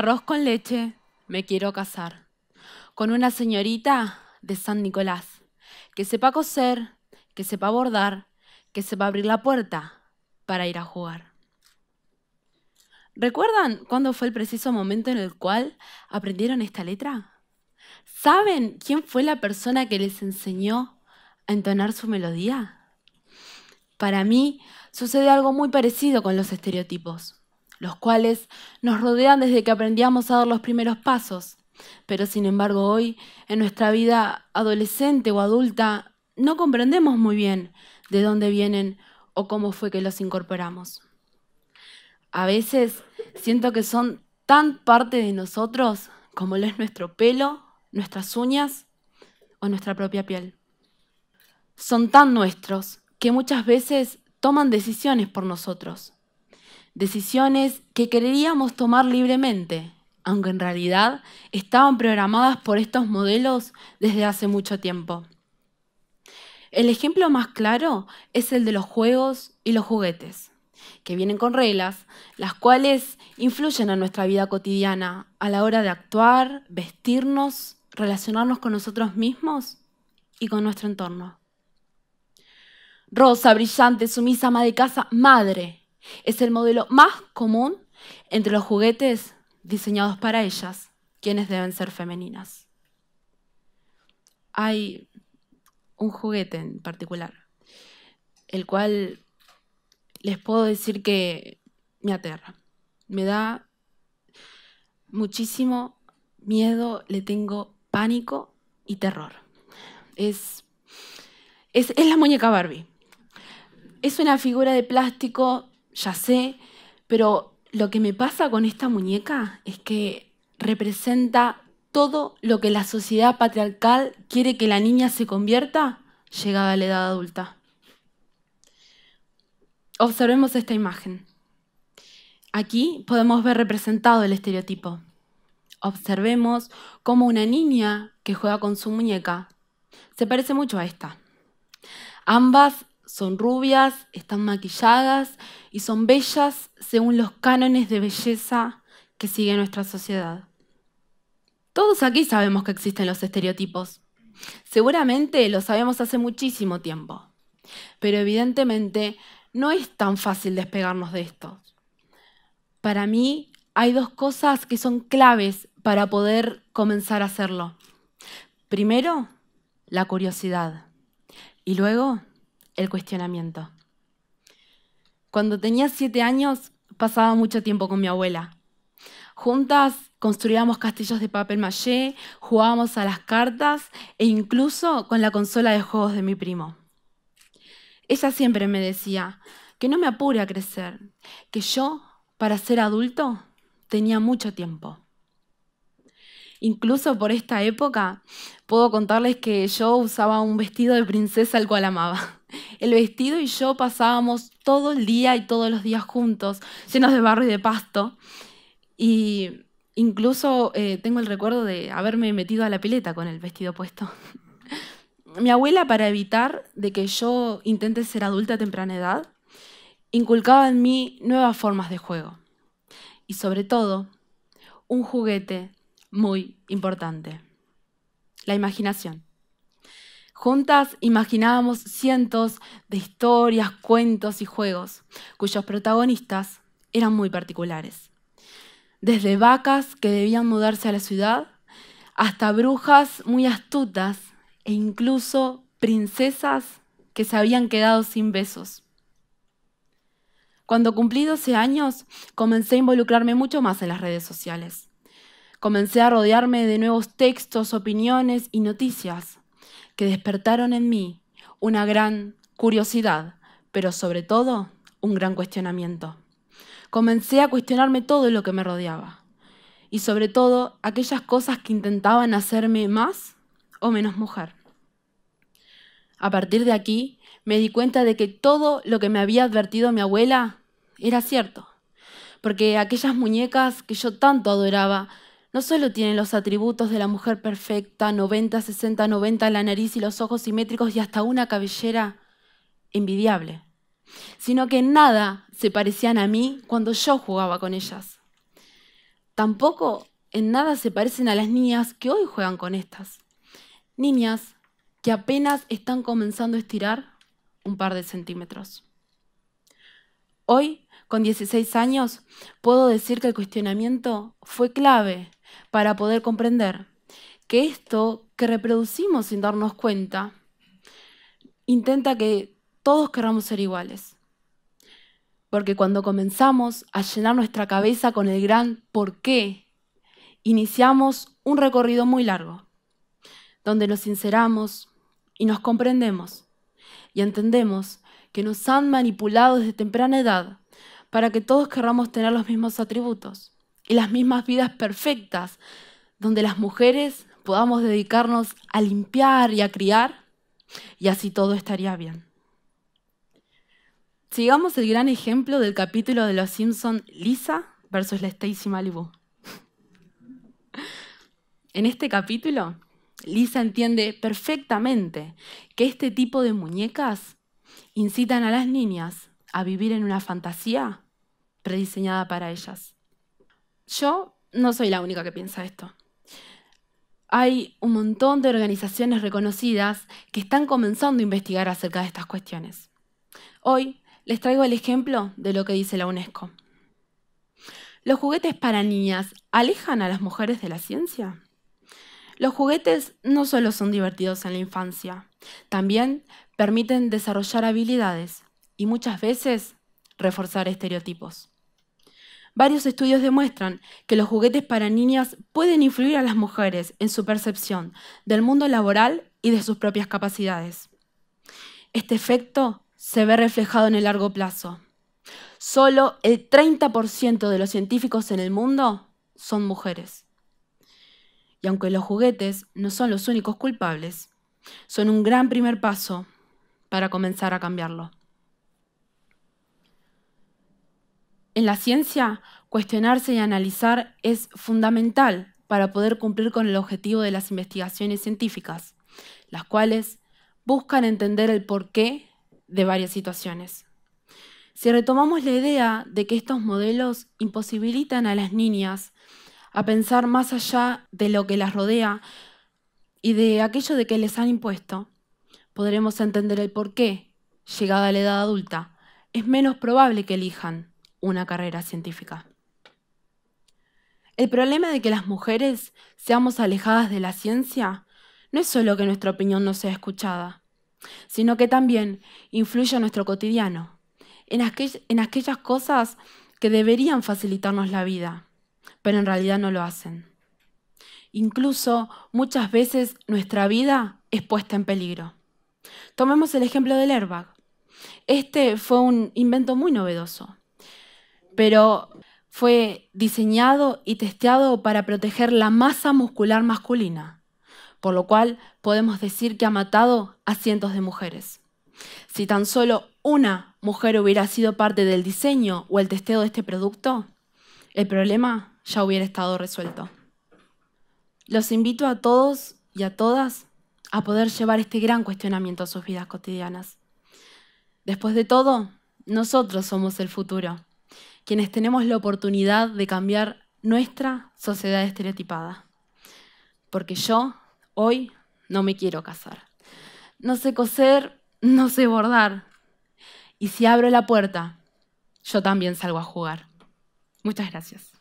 Arroz con leche, me quiero casar. Con una señorita de San Nicolás, que sepa coser, que sepa bordar, que sepa abrir la puerta para ir a jugar. ¿Recuerdan cuándo fue el preciso momento en el cual aprendieron esta letra? ¿Saben quién fue la persona que les enseñó a entonar su melodía? Para mí sucede algo muy parecido con los estereotipos los cuales nos rodean desde que aprendíamos a dar los primeros pasos. Pero sin embargo hoy, en nuestra vida adolescente o adulta, no comprendemos muy bien de dónde vienen o cómo fue que los incorporamos. A veces siento que son tan parte de nosotros como lo es nuestro pelo, nuestras uñas o nuestra propia piel. Son tan nuestros que muchas veces toman decisiones por nosotros decisiones que queríamos tomar libremente, aunque en realidad estaban programadas por estos modelos desde hace mucho tiempo. El ejemplo más claro es el de los juegos y los juguetes, que vienen con reglas, las cuales influyen en nuestra vida cotidiana a la hora de actuar, vestirnos, relacionarnos con nosotros mismos y con nuestro entorno. Rosa, brillante, sumisa, ama de casa, madre, es el modelo más común entre los juguetes diseñados para ellas, quienes deben ser femeninas. Hay un juguete en particular, el cual les puedo decir que me aterra. Me da muchísimo miedo, le tengo pánico y terror. Es, la muñeca Barbie. Es una figura de plástico ya sé, pero lo que me pasa con esta muñeca es que representa todo lo que la sociedad patriarcal quiere que la niña se convierta llegada a la edad adulta. Observemos esta imagen. Aquí podemos ver representado el estereotipo. Observemos cómo una niña que juega con su muñeca se parece mucho a esta. Ambas son rubias, están maquilladas y son bellas según los cánones de belleza que sigue nuestra sociedad. Todos aquí sabemos que existen los estereotipos. Seguramente lo sabemos hace muchísimo tiempo. Pero evidentemente no es tan fácil despegarnos de esto. Para mí hay dos cosas que son claves para poder comenzar a hacerlo. Primero, la curiosidad. Y luego, el cuestionamiento. Cuando tenía siete años, pasaba mucho tiempo con mi abuela. Juntas construíamos castillos de papel maché, jugábamos a las cartas e incluso con la consola de juegos de mi primo. Ella siempre me decía que no me apure a crecer, que yo, para ser adulto, tenía mucho tiempo. Incluso por esta época, puedo contarles que yo usaba un vestido de princesa al cual amaba. El vestido y yo pasábamos todo el día y todos los días juntos, llenos de barro y de pasto. Y incluso eh, tengo el recuerdo de haberme metido a la pileta con el vestido puesto. Mi abuela, para evitar de que yo intente ser adulta a temprana edad, inculcaba en mí nuevas formas de juego. Y sobre todo, un juguete muy importante, la imaginación. Juntas imaginábamos cientos de historias, cuentos y juegos, cuyos protagonistas eran muy particulares. Desde vacas que debían mudarse a la ciudad, hasta brujas muy astutas e incluso princesas que se habían quedado sin besos. Cuando cumplí 12 años, comencé a involucrarme mucho más en las redes sociales. Comencé a rodearme de nuevos textos, opiniones y noticias, que despertaron en mí una gran curiosidad, pero sobre todo un gran cuestionamiento. Comencé a cuestionarme todo lo que me rodeaba y sobre todo aquellas cosas que intentaban hacerme más o menos mujer. A partir de aquí me di cuenta de que todo lo que me había advertido mi abuela era cierto, porque aquellas muñecas que yo tanto adoraba no solo tienen los atributos de la mujer perfecta, 90, 60, 90, la nariz y los ojos simétricos y hasta una cabellera envidiable, sino que en nada se parecían a mí cuando yo jugaba con ellas. Tampoco en nada se parecen a las niñas que hoy juegan con estas. Niñas que apenas están comenzando a estirar un par de centímetros. Hoy, con 16 años, puedo decir que el cuestionamiento fue clave para poder comprender que esto que reproducimos sin darnos cuenta intenta que todos queramos ser iguales. Porque cuando comenzamos a llenar nuestra cabeza con el gran por qué, iniciamos un recorrido muy largo, donde nos sinceramos y nos comprendemos y entendemos que nos han manipulado desde temprana edad para que todos querramos tener los mismos atributos y las mismas vidas perfectas, donde las mujeres podamos dedicarnos a limpiar y a criar, y así todo estaría bien. Sigamos el gran ejemplo del capítulo de Los Simpson Lisa versus la Stacy Malibu. En este capítulo, Lisa entiende perfectamente que este tipo de muñecas incitan a las niñas a vivir en una fantasía prediseñada para ellas yo no soy la única que piensa esto. Hay un montón de organizaciones reconocidas que están comenzando a investigar acerca de estas cuestiones. Hoy les traigo el ejemplo de lo que dice la UNESCO. ¿Los juguetes para niñas alejan a las mujeres de la ciencia? Los juguetes no solo son divertidos en la infancia, también permiten desarrollar habilidades y muchas veces reforzar estereotipos. Varios estudios demuestran que los juguetes para niñas pueden influir a las mujeres en su percepción del mundo laboral y de sus propias capacidades. Este efecto se ve reflejado en el largo plazo. Solo el 30% de los científicos en el mundo son mujeres. Y aunque los juguetes no son los únicos culpables, son un gran primer paso para comenzar a cambiarlo. En la ciencia, cuestionarse y analizar es fundamental para poder cumplir con el objetivo de las investigaciones científicas, las cuales buscan entender el porqué de varias situaciones. Si retomamos la idea de que estos modelos imposibilitan a las niñas a pensar más allá de lo que las rodea y de aquello de que les han impuesto, podremos entender el porqué, llegada a la edad adulta, es menos probable que elijan una carrera científica. El problema de que las mujeres seamos alejadas de la ciencia no es solo que nuestra opinión no sea escuchada, sino que también influye en nuestro cotidiano, en, aquellas cosas que deberían facilitarnos la vida, pero en realidad no lo hacen. Incluso muchas veces nuestra vida es puesta en peligro. Tomemos el ejemplo del airbag. Este fue un invento muy novedoso, pero fue diseñado y testeado para proteger la masa muscular masculina, por lo cual podemos decir que ha matado a cientos de mujeres. Si tan solo una mujer hubiera sido parte del diseño o el testeo de este producto, el problema ya hubiera estado resuelto. Los invito a todos y a todas a poder llevar este gran cuestionamiento a sus vidas cotidianas. Después de todo, nosotros somos el futuro quienes tenemos la oportunidad de cambiar nuestra sociedad estereotipada. Porque yo hoy no me quiero casar. No sé coser, no sé bordar. Y si abro la puerta, yo también salgo a jugar. Muchas gracias.